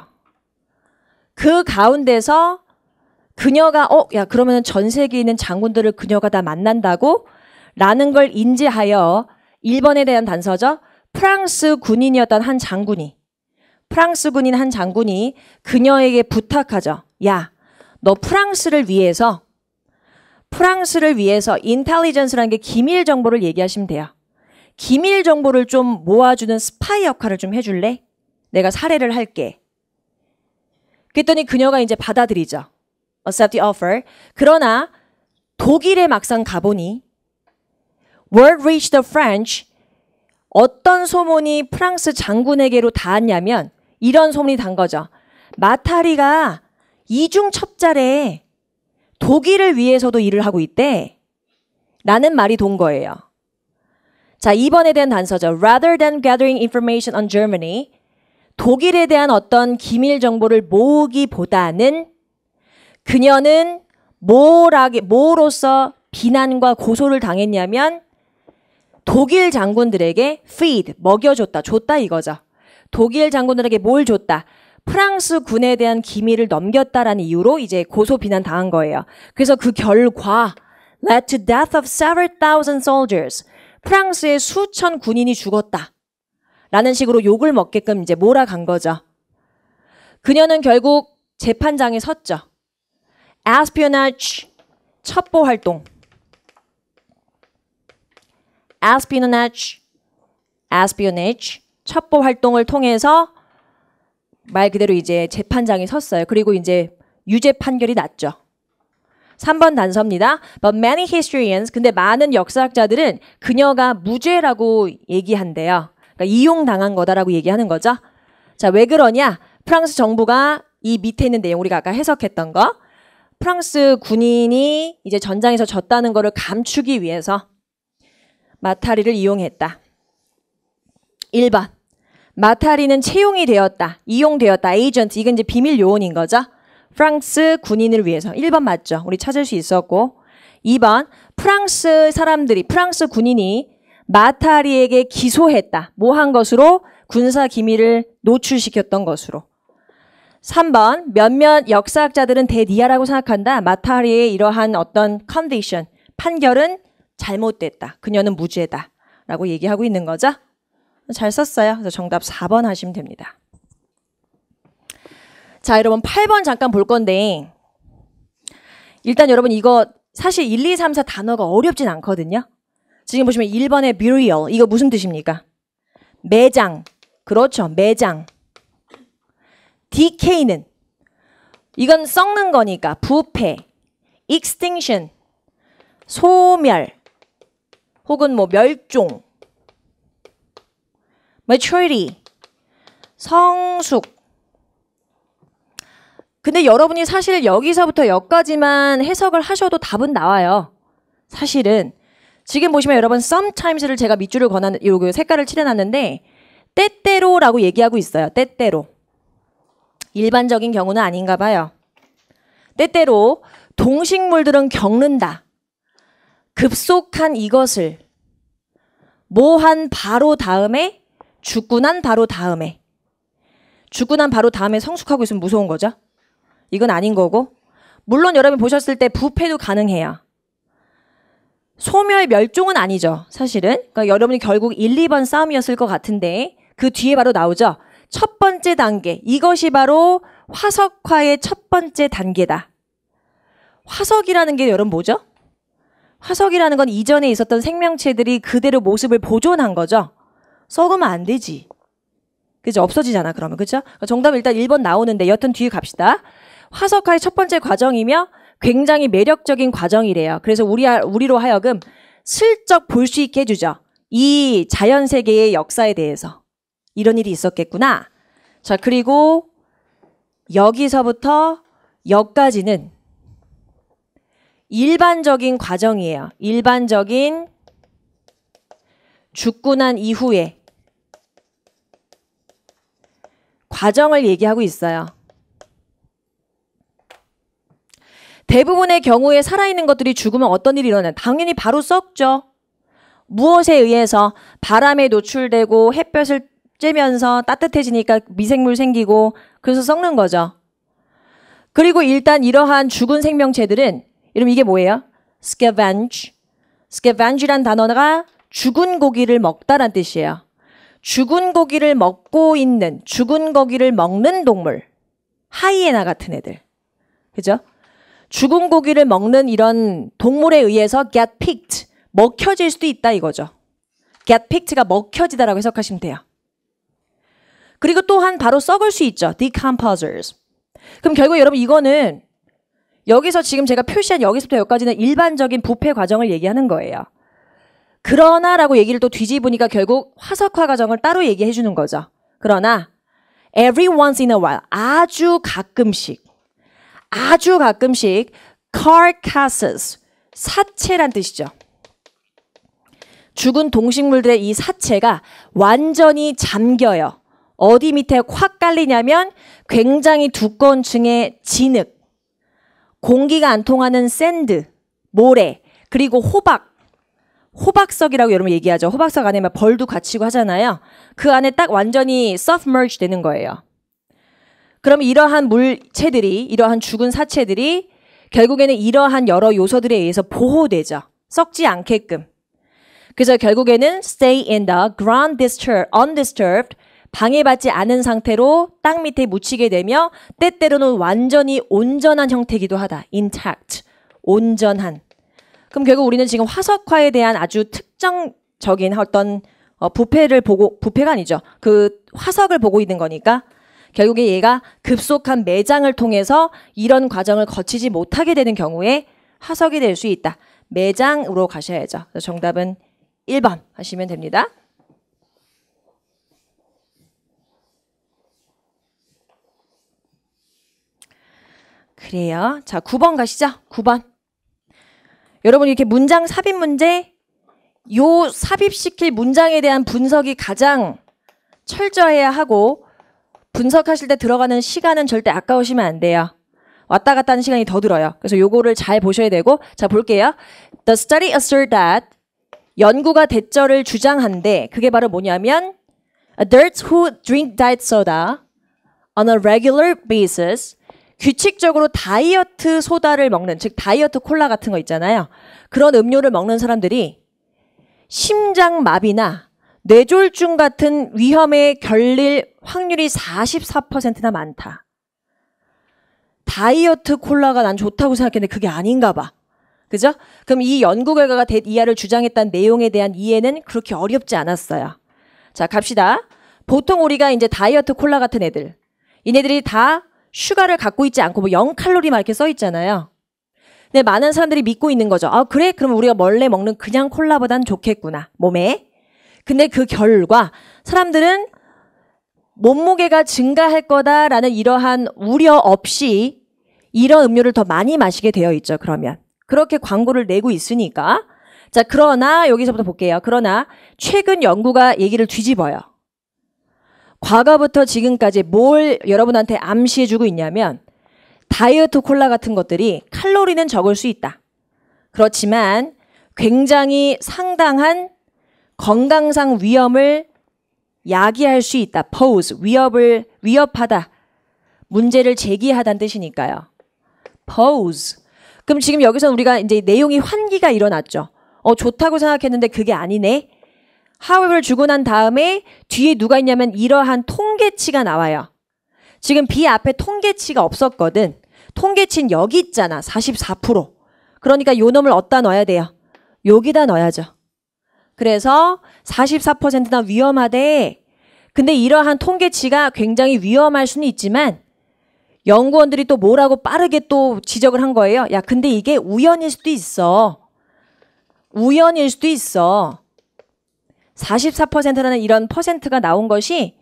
그 가운데서 그녀가 어, 야 그러면 전 세계에 있는 장군들을 그녀가 다 만난다고 라는 걸 인지하여 1번에 대한 단서죠. 프랑스 군인이었던 한 장군이 프랑스 군인 한 장군이 그녀에게 부탁하죠. 야, 너 프랑스를 위해서 프랑스를 위해서 인텔리전스라는 게 기밀 정보를 얘기하시면 돼요. 기밀 정보를 좀 모아주는 스파이 역할을 좀 해줄래? 내가 사례를 할게. 그랬더니 그녀가 이제 받아들이죠. Accept the offer. 그러나 독일에 막상 가보니 Word reached the French. 어떤 소문이 프랑스 장군에게로 닿았냐면 이런 소문이 단 거죠. 마타리가 이중 첩자래 독일을 위해서도 일을 하고 있대. 라는 말이 돈 거예요. 자, 2번에 대한 단서죠. Rather than gathering information on Germany, 독일에 대한 어떤 기밀 정보를 모으기보다는 그녀는 뭐라기, 뭐로서 비난과 고소를 당했냐면 독일 장군들에게 feed, 먹여줬다, 줬다 이거죠. 독일 장군들에게 뭘 줬다. 프랑스 군에 대한 기밀을 넘겼다라는 이유로 이제 고소 비난 당한 거예요. 그래서 그 결과 led to death of several thousand soldiers. 프랑스의 수천 군인이 죽었다. 라는 식으로 욕을 먹게끔 이제 몰아간 거죠. 그녀는 결국 재판장에 섰죠. espionage 첩보 활동. espionage espionage 첩보 활동을 통해서 말 그대로 이제 재판장에 섰어요. 그리고 이제 유죄 판결이 났죠. 3번 단서입니다. But many historians, 근데 많은 역사학자들은 그녀가 무죄라고 얘기한대요. 그러니까 이용당한 거다라고 얘기하는 거죠. 자, 왜 그러냐? 프랑스 정부가 이 밑에 있는 내용 우리가 아까 해석했던 거 프랑스 군인이 이제 전장에서 졌다는 거를 감추기 위해서 마타리를 이용했다. 1번 마타리는 채용이 되었다. 이용되었다. 에이전트 이건 이제 비밀 요원인 거죠. 프랑스 군인을 위해서. 1번 맞죠? 우리 찾을 수 있었고. 2번 프랑스 사람들이 프랑스 군인이 마타리에게 기소했다. 뭐한 것으로 군사 기밀을 노출시켰던 것으로. 3번 몇몇 역사학자들은 대니아라고 생각한다. 마타리의 이러한 어떤 컨디션 판결은 잘못됐다. 그녀는 무죄다. 라고 얘기하고 있는 거죠. 잘 썼어요. 그래서 정답 4번 하시면 됩니다. 자, 여러분 8번 잠깐 볼 건데 일단 여러분 이거 사실 1, 2, 3, 4 단어가 어렵진 않거든요. 지금 보시면 1번의 burial 이거 무슨 뜻입니까? 매장. 그렇죠. 매장. decay는 이건 썩는 거니까 부패. extinction 소멸 혹은 뭐 멸종 maturity 성숙 근데 여러분이 사실 여기서부터 여기까지만 해석을 하셔도 답은 나와요. 사실은 지금 보시면 여러분 sometimes를 제가 밑줄을 권한 요 그 색깔을 칠해놨는데 때때로라고 얘기하고 있어요. 때때로 일반적인 경우는 아닌가 봐요. 때때로 동식물들은 겪는다. 급속한 이것을 모한 바로 다음에 죽고 난 바로 다음에 죽고 난 바로 다음에 성숙하고 있으면 무서운 거죠. 이건 아닌 거고 물론 여러분 보셨을 때 부패도 가능해요. 소멸 멸종은 아니죠. 사실은 그러니까 여러분이 결국 1, 2번 싸움이었을 것 같은데 그 뒤에 바로 나오죠. 첫 번째 단계 이것이 바로 화석화의 첫 번째 단계다. 화석이라는 게 여러분 뭐죠? 화석이라는 건 이전에 있었던 생명체들이 그대로 모습을 보존한 거죠. 썩으면 안 되지. 그죠? 없어지잖아, 그러면. 그죠? 그러니까 정답 일단 1번 나오는데, 여튼 뒤에 갑시다. 화석화의 첫 번째 과정이며 굉장히 매력적인 과정이래요. 그래서 우리 아, 우리로 하여금 슬쩍 볼 수 있게 해주죠. 이 자연 세계의 역사에 대해서 이런 일이 있었겠구나. 자 그리고 여기서부터 여기까지는 일반적인 과정이에요. 일반적인 죽고 난 이후에 과정을 얘기하고 있어요. 대부분의 경우에 살아있는 것들이 죽으면 어떤 일이 일어나냐 당연히 바로 썩죠. 무엇에 의해서 바람에 노출되고 햇볕을 쬐면서 따뜻해지니까 미생물 생기고 그래서 썩는 거죠. 그리고 일단 이러한 죽은 생명체들은 이름 이게 뭐예요? scavenge. scavenge란 단어가 죽은 고기를 먹다란 뜻이에요. 죽은 고기를 먹고 있는 죽은 고기를 먹는 동물. 하이에나 같은 애들. 그죠? 죽은 고기를 먹는 이런 동물에 의해서 get picked, 먹혀질 수도 있다 이거죠. get picked가 먹혀지다라고 해석하시면 돼요. 그리고 또한 바로 썩을 수 있죠. decomposes. 그럼 결국 여러분 이거는 여기서 지금 제가 표시한 여기서부터 여기까지는 일반적인 부패 과정을 얘기하는 거예요. 그러나라고 얘기를 또 뒤집으니까 결국 화석화 과정을 따로 얘기해 주는 거죠. 그러나 every once in a while 아주 가끔씩 아주 가끔씩 carcasses 사체란 뜻이죠. 죽은 동식물들의 이 사체가 완전히 잠겨요. 어디 밑에 확 깔리냐면 굉장히 두꺼운 층의 진흙, 공기가 안 통하는 샌드, 모래, 그리고 호박. 호박석이라고 여러분 얘기하죠. 호박석 안에 막 벌도 갇히고 하잖아요. 그 안에 딱 완전히 submerge 되는 거예요. 그럼 이러한 물체들이 이러한 죽은 사체들이 결국에는 이러한 여러 요소들에 의해서 보호되죠. 썩지 않게끔. 그래서 결국에는 stay in the ground disturbed, undisturbed 방해받지 않은 상태로 땅 밑에 묻히게 되며 때때로는 완전히 온전한 형태이기도 하다. intact. 온전한. 그럼 결국 우리는 지금 화석화에 대한 아주 특정적인 어떤 어, 부패를 보고 부패가 아니죠. 그 화석을 보고 있는 거니까 결국에 얘가 급속한 매장을 통해서 이런 과정을 거치지 못하게 되는 경우에 화석이 될 수 있다. 매장으로 가셔야죠. 정답은 1번 하시면 됩니다. 그래요. 자, 9번 가시죠. 9번. 여러분 이렇게 문장 삽입 문제 요 삽입시킬 문장에 대한 분석이 가장 철저해야 하고 분석하실 때 들어가는 시간은 절대 아까우시면 안 돼요. 왔다 갔다 하는 시간이 더 들어요. 그래서 요거를 잘 보셔야 되고 자 볼게요. The study assert that 연구가 대절을 주장한데 그게 바로 뭐냐면 adults who drink diet soda on a regular basis 규칙적으로 다이어트 소다를 먹는 즉 다이어트 콜라 같은 거 있잖아요. 그런 음료를 먹는 사람들이 심장마비나 뇌졸중 같은 위험에 결릴 확률이 44%나 많다. 다이어트 콜라가 난 좋다고 생각했는데 그게 아닌가 봐. 그죠? 그럼 이 연구 결과가 이하를 주장했다는 내용에 대한 이해는 그렇게 어렵지 않았어요. 자, 갑시다. 보통 우리가 이제 다이어트 콜라 같은 애들. 이네들이 다 슈가를 갖고 있지 않고 뭐 0칼로리 막 이렇게 써 있잖아요. 근데 많은 사람들이 믿고 있는 거죠. 아, 그래? 그럼 우리가 원래 먹는 그냥 콜라보단 좋겠구나. 몸에. 근데 그 결과 사람들은 몸무게가 증가할 거다라는 이러한 우려 없이 이런 음료를 더 많이 마시게 되어 있죠. 그러면 그렇게 광고를 내고 있으니까 자 그러나 여기서부터 볼게요. 그러나 최근 연구가 얘기를 뒤집어요. 과거부터 지금까지 뭘 여러분한테 암시해주고 있냐면 다이어트 콜라 같은 것들이 칼로리는 적을 수 있다. 그렇지만 굉장히 상당한 건강상 위험을 야기할 수 있다. pose 위협을 위협하다. 문제를 제기하다는 뜻이니까요. pose 그럼 지금 여기서 우리가 이제 내용이 환기가 일어났죠. 어 좋다고 생각했는데 그게 아니네. h o w e v e r 주고 난 다음에 뒤에 누가 있냐면 이러한 통계치가 나와요. 지금 비 앞에 통계치가 없었거든. 통계치는 여기 있잖아. 44%. 그러니까 요 놈을 어디다 넣어야 돼요? 여기다 넣어야죠. 그래서 44%나 위험하대. 근데 이러한 통계치가 굉장히 위험할 수는 있지만 연구원들이 또 뭐라고 빠르게 또 지적을 한 거예요. 야, 근데 이게 우연일 수도 있어. 우연일 수도 있어. 44%라는 이런 퍼센트가 나온 것이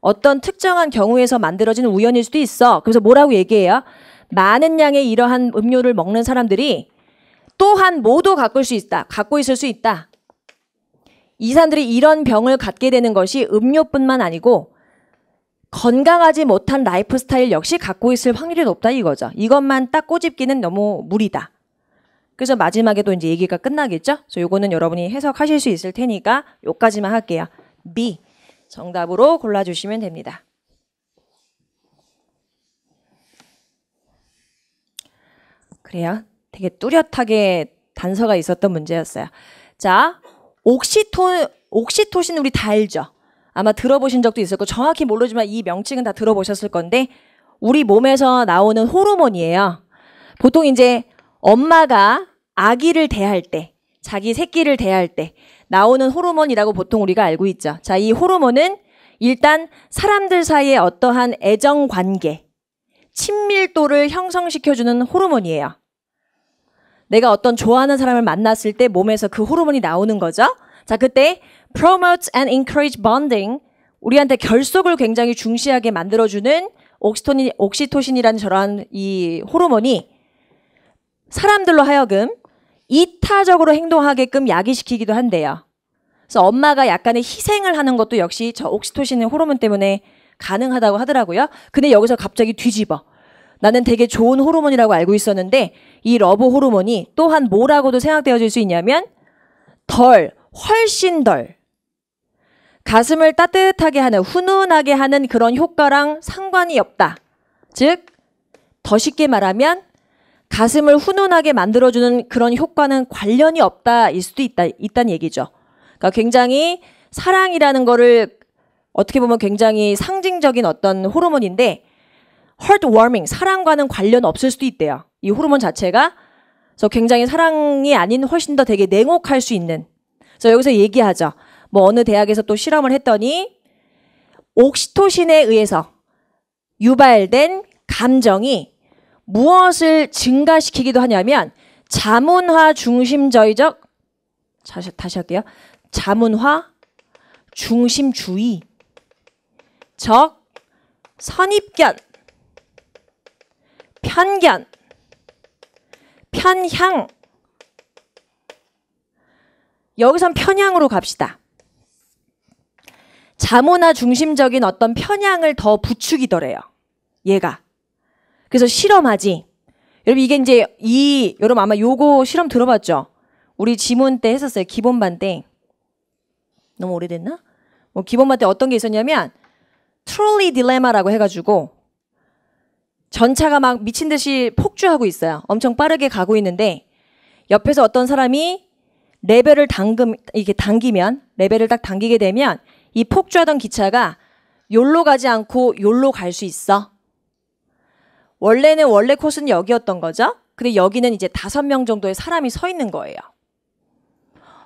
어떤 특정한 경우에서 만들어진 우연일 수도 있어. 그래서 뭐라고 얘기해요? 많은 양의 이러한 음료를 먹는 사람들이 또한 모두 갖고 수 있다. 갖고 있을 수 있다. 이 사람들이 이런 병을 갖게 되는 것이 음료뿐만 아니고 건강하지 못한 라이프 스타일 역시 갖고 있을 확률이 높다 이거죠. 이것만 딱 꼬집기는 너무 무리다. 그래서 마지막에 도 이제 얘기가 끝나겠죠? 그래서 요거는 여러분이 해석하실 수 있을 테니까 요까지만 할게요. B. 정답으로 골라주시면 됩니다. 그래요. 되게 뚜렷하게 단서가 있었던 문제였어요. 자, 옥시토 옥시토신 우리 다 알죠. 아마 들어보신 적도 있을 거 정확히 모르지만 이 명칭은 다 들어보셨을 건데 우리 몸에서 나오는 호르몬이에요. 보통 이제 엄마가 아기를 대할 때 자기 새끼를 대할 때 나오는 호르몬이라고 보통 우리가 알고 있죠. 자, 이 호르몬은 일단 사람들 사이에 어떠한 애정 관계, 친밀도를 형성시켜주는 호르몬이에요. 내가 어떤 좋아하는 사람을 만났을 때 몸에서 그 호르몬이 나오는 거죠. 자, 그때 promote and encourage bonding. 우리한테 결속을 굉장히 중시하게 만들어주는 옥시토니, 옥시토신이라는 저런 이 호르몬이 사람들로 하여금 이타적으로 행동하게끔 야기시키기도 한대요. 그래서 엄마가 약간의 희생을 하는 것도 역시 저 옥시토신의 호르몬 때문에 가능하다고 하더라고요. 근데 여기서 갑자기 뒤집어. 나는 되게 좋은 호르몬이라고 알고 있었는데 이 러브 호르몬이 또한 뭐라고도 생각되어질 수 있냐면 덜, 훨씬 덜. 가슴을 따뜻하게 하는, 훈훈하게 하는 그런 효과랑 상관이 없다. 즉, 더 쉽게 말하면 가슴을 훈훈하게 만들어주는 그런 효과는 관련이 없다일 수도 있다, 있다는 얘기죠. 그러니까 굉장히 사랑이라는 거를 어떻게 보면 굉장히 상징적인 어떤 호르몬인데 heartwarming 사랑과는 관련 없을 수도 있대요. 이 호르몬 자체가 그래서 굉장히 사랑이 아닌 훨씬 더 되게 냉혹할 수 있는. 그래서 여기서 얘기하죠. 뭐 어느 대학에서 또 실험을 했더니 옥시토신에 의해서 유발된 감정이 무엇을 증가시키기도 하냐면 자문화 중심주의적 다시, 다시 할게요. 자문화 중심주의 적 선입견 편견, 편향. 여기선 편향으로 갑시다. 자모나 중심적인 어떤 편향을 더 부추기더래요. 얘가. 그래서 실험하지. 여러분 이게 이제 이 여러분 아마 요거 실험 들어봤죠? 우리 지문 때 했었어요. 기본반 때. 너무 오래됐나? 뭐 기본반 때 어떤 게 있었냐면 트롤리 딜레마라고 해가지고 전차가 막 미친 듯이 폭주하고 있어요. 엄청 빠르게 가고 있는데 옆에서 어떤 사람이 레벨을 당금 이게 당기면 레벨을 딱 당기게 되면 이 폭주하던 기차가 욜로 가지 않고 욜로 갈 수 있어. 원래는 원래 코스는 여기였던 거죠. 근데 여기는 이제 다섯 명 정도의 사람이 서 있는 거예요.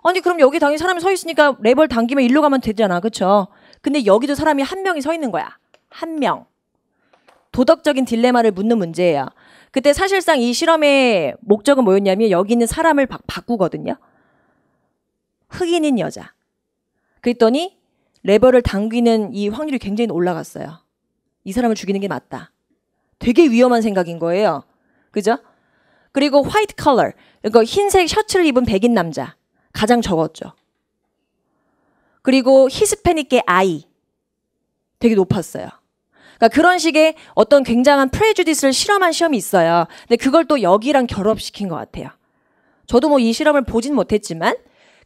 아니 그럼 여기 당연히 사람이 서 있으니까 레벨 당기면 일로 가면 되잖아. 그렇죠? 근데 여기도 사람이 한 명이 서 있는 거야. 한 명. 도덕적인 딜레마를 묻는 문제예요. 그때 사실상 이 실험의 목적은 뭐였냐면 여기 있는 사람을 바, 바꾸거든요. 흑인인 여자. 그랬더니 레버를 당기는 이 확률이 굉장히 올라갔어요. 이 사람을 죽이는 게 맞다. 되게 위험한 생각인 거예요. 그죠? 그리고 화이트 컬러, 그러니까 흰색 셔츠를 입은 백인 남자 가장 적었죠. 그리고 히스패닉계 아이 되게 높았어요. 그러니까 그런 식의 어떤 굉장한 프레주디스를 실험한 시험이 있어요. 근데 그걸 또 여기랑 결합시킨 것 같아요. 저도 뭐 이 실험을 보진 못했지만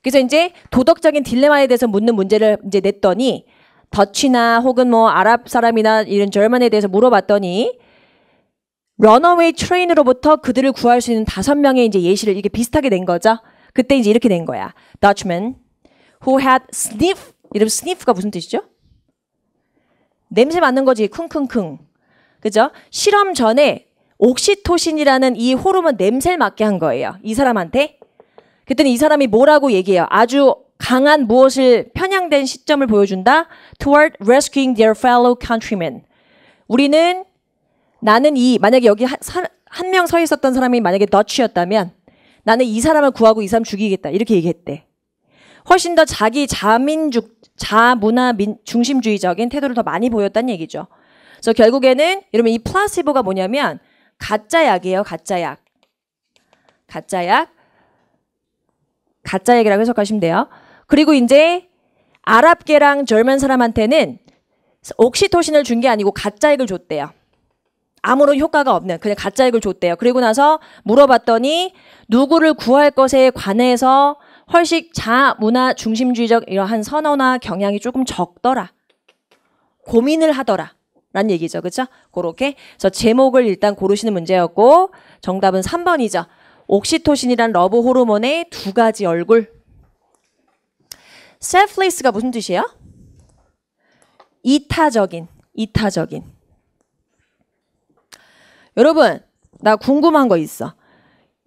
그래서 이제 도덕적인 딜레마에 대해서 묻는 문제를 이제 냈더니 더치나 혹은 뭐 아랍 사람이나 이런 절만에 대해서 물어봤더니 런어웨이 트레인으로부터 그들을 구할 수 있는 다섯 명의 이제 예시를 이게 비슷하게 낸 거죠. 그때 이제 이렇게 된 거야. Dutchman who had sniff 이름 sniff가 무슨 뜻이죠? 냄새 맡는 거지 쿵쿵쿵. 그죠? 실험 전에 옥시토신이라는 이 호르몬 냄새를 맡게 한 거예요. 이 사람한테. 그랬더니 이 사람이 뭐라고 얘기해요. 아주 강한 무엇을 편향된 시점을 보여준다. Toward rescuing their fellow countrymen. 우리는 나는 이 만약에 여기 한 명 서 있었던 사람이 만약에 너치였다면 나는 이 사람을 구하고 이 사람 죽이겠다 이렇게 얘기했대. 훨씬 더 자기 자민족 자문화 민, 중심주의적인 태도를 더 많이 보였다는 얘기죠. 그래서 결국에는 여러분 이 플라시보가 뭐냐면 가짜 약이에요. 가짜 약. 가짜 약. 가짜 약이라고 해석하시면 돼요. 그리고 이제 아랍계랑 젊은 사람한테는 옥시토신을 준 게 아니고 가짜 약을 줬대요. 아무런 효과가 없는 그냥 가짜 약을 줬대요. 그리고 나서 물어봤더니 누구를 구할 것에 관해서 훨씬 자 문화 중심주의적 이러한 선언화 경향이 조금 적더라. 고민을 하더라. 라는 얘기죠. 그렇죠? 그렇게 저 제목을 일단 고르시는 문제였고 정답은 3번이죠. 옥시토신이란 러브 호르몬의 두 가지 얼굴. selfless가 무슨 뜻이에요? 이타적인, 이타적인. 여러분, 나 궁금한 거 있어.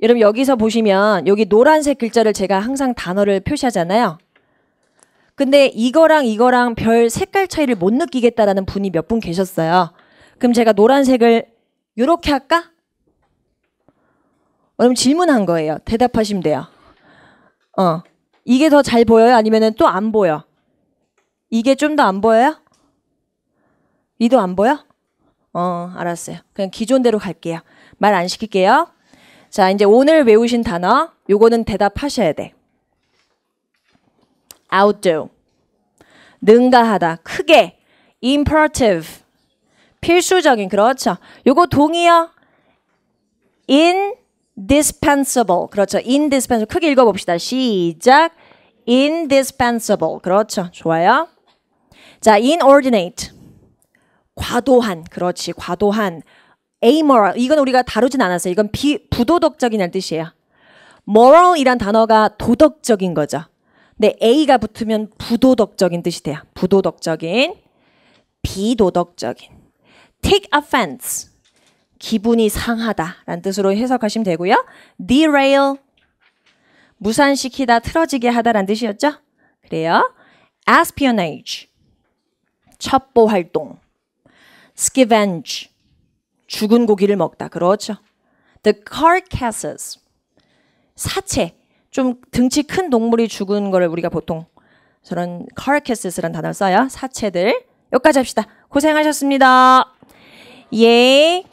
여러분 여기서 보시면 여기 노란색 글자를 제가 항상 단어를 표시하잖아요. 근데 이거랑 이거랑 별 색깔 차이를 못 느끼겠다라는 분이 몇 분 계셨어요. 그럼 제가 노란색을 이렇게 할까? 그럼 질문한 거예요. 대답하시면 돼요. 어. 이게 더 잘 보여요? 아니면또 안 보여? 이게 좀 더 안 보여요? 이도 안 보여? 어, 알았어요. 그냥 기존대로 갈게요. 말 안 시킬게요. 자, 이제 오늘 외우신 단어, 요거는 대답하셔야 돼. outdo. 능가하다, 크게. imperative. 필수적인, 그렇죠. 요거 동의어. indispensable. 그렇죠. indispensable. 크게 읽어봅시다. 시작. indispensable. 그렇죠. 좋아요. 자, inordinate. 과도한. 그렇지. 과도한. amoral 이건 우리가 다루진 않았어요. 이건 비, 부도덕적이란 뜻이에요. moral이란 단어가 도덕적인 거죠. 근데 a가 붙으면 부도덕적인 뜻이 돼요. 부도덕적인, 비도덕적인. take offense 기분이 상하다라는 뜻으로 해석하시면 되고요. derail 무산시키다, 틀어지게 하다라는 뜻이었죠. 그래요. espionage 첩보 활동, scavenge 죽은 고기를 먹다. 그렇죠. The carcasses. 사체. 좀 등치 큰 동물이 죽은 거를 우리가 보통 저런 carcasses라는 단어를 써요. 사체들. 여기까지 합시다. 고생하셨습니다. 예.